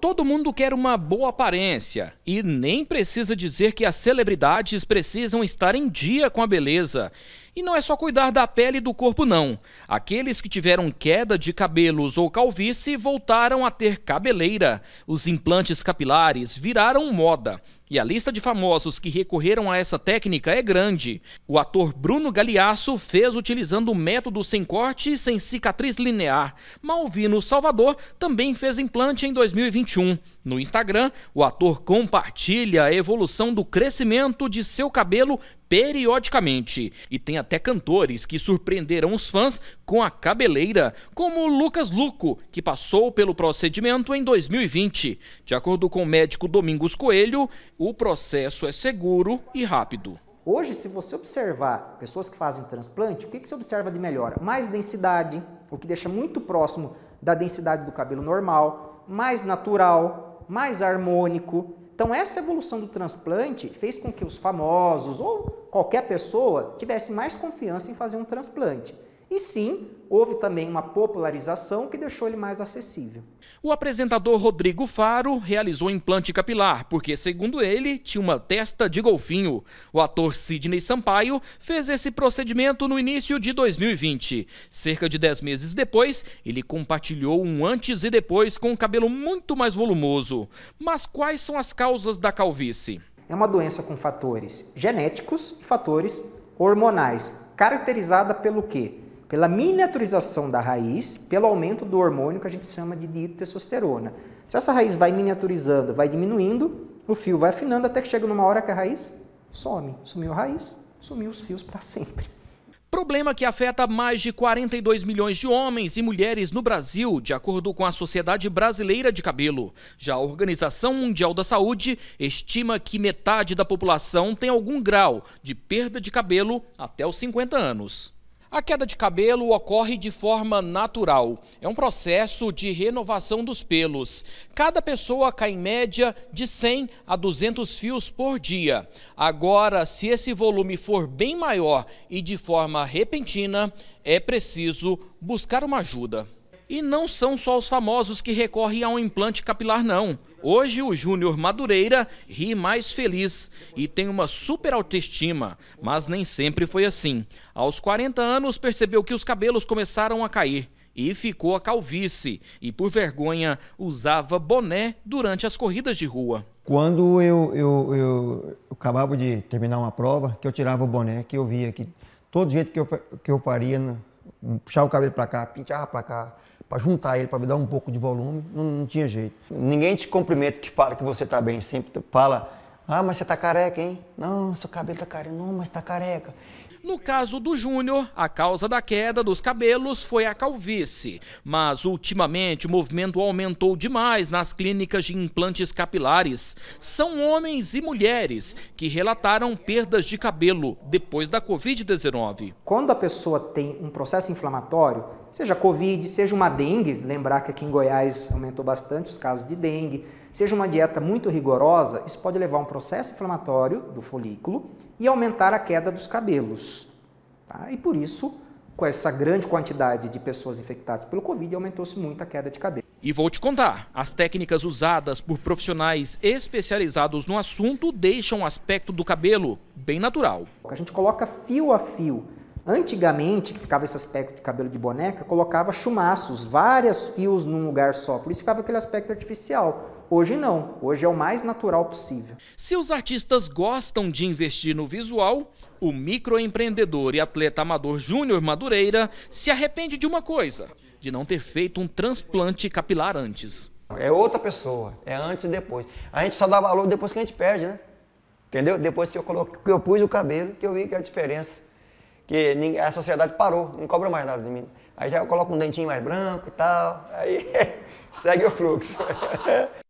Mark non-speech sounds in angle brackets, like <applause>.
Todo mundo quer uma boa aparência e nem precisa dizer que as celebridades precisam estar em dia com a beleza. E não é só cuidar da pele e do corpo, não. Aqueles que tiveram queda de cabelos ou calvície voltaram a ter cabeleira. Os implantes capilares viraram moda. E a lista de famosos que recorreram a essa técnica é grande. O ator Bruno Galiasso fez utilizando o método sem corte e sem cicatriz linear. Malvino Salvador também fez implante em 2021. No Instagram, o ator compartilha a evolução do crescimento de seu cabelo periodicamente. E tem até cantores que surpreenderam os fãs com a cabeleira, como Lucas Luco, que passou pelo procedimento em 2020. De acordo com o médico Domingos Coelho, o processo é seguro e rápido. Hoje, se você observar pessoas que fazem transplante, o que, que se observa de melhora? Mais densidade, o que deixa muito próximo da densidade do cabelo normal, mais natural, mais harmônico. Então, essa evolução do transplante fez com que os famosos ou qualquer pessoa tivesse mais confiança em fazer um transplante. E sim, houve também uma popularização que deixou ele mais acessível. O apresentador Rodrigo Faro realizou implante capilar, porque, segundo ele, tinha uma testa de golfinho. O ator Sidney Sampaio fez esse procedimento no início de 2020. Cerca de 10 meses depois, ele compartilhou um antes e depois com um cabelo muito mais volumoso. Mas quais são as causas da calvície? É uma doença com fatores genéticos e fatores hormonais, caracterizada pelo quê? pela miniaturização da raiz, pelo aumento do hormônio que a gente chama de ditotestosterona. Se essa raiz vai miniaturizando, vai diminuindo, o fio vai afinando até que chega numa hora que a raiz some. Sumiu a raiz, sumiu os fios para sempre. Problema que afeta mais de 42 milhões de homens e mulheres no Brasil, de acordo com a Sociedade Brasileira de Cabelo. Já a Organização Mundial da Saúde estima que metade da população tem algum grau de perda de cabelo até os 50 anos. A queda de cabelo ocorre de forma natural. É um processo de renovação dos pelos. Cada pessoa cai em média de 100 a 200 fios por dia. Agora, se esse volume for bem maior e de forma repentina, é preciso buscar uma ajuda. E não são só os famosos que recorrem a um implante capilar, não. Hoje o Júnior Madureira ri mais feliz e tem uma super autoestima, mas nem sempre foi assim. Aos 40 anos percebeu que os cabelos começaram a cair e ficou a calvície e por vergonha usava boné durante as corridas de rua. Quando eu, eu, eu, eu acabava de terminar uma prova, que eu tirava o boné, que eu via que todo jeito que eu, que eu faria, né, puxava o cabelo para cá, penteava para cá, para juntar ele, para me dar um pouco de volume, não, não, tinha jeito. Ninguém te cumprimenta que fala que você está bem, sempre fala, ah, mas você está careca, hein? Não, seu cabelo tá careca. Não, mas tá careca. No caso do Júnior, a causa da queda dos cabelos foi a calvície. Mas ultimamente o movimento aumentou demais nas clínicas de implantes capilares. São homens e mulheres que relataram perdas de cabelo depois da Covid-19. Quando a pessoa tem um processo inflamatório, seja Covid, seja uma dengue, lembrar que aqui em Goiás aumentou bastante os casos de dengue, seja uma dieta muito rigorosa, isso pode levar a um processo inflamatório do folículo e aumentar a queda dos cabelos. Tá? E por isso, com essa grande quantidade de pessoas infectadas pelo Covid, aumentou-se muito a queda de cabelo. E vou te contar, as técnicas usadas por profissionais especializados no assunto deixam o aspecto do cabelo bem natural. A gente coloca fio a fio. Antigamente, que ficava esse aspecto de cabelo de boneca, colocava chumaços, vários fios num lugar só, por isso ficava aquele aspecto artificial. Hoje não, hoje é o mais natural possível. Se os artistas gostam de investir no visual, o microempreendedor e atleta amador Júnior Madureira se arrepende de uma coisa: de não ter feito um transplante capilar antes. É outra pessoa, é antes e depois. A gente só dá valor depois que a gente perde, né? Entendeu? Depois que eu, coloquei, que eu pus o cabelo, que eu vi que é a diferença. Que a sociedade parou, não cobra mais nada de mim. Aí já eu coloco um dentinho mais branco e tal, aí <laughs> segue o fluxo. <laughs>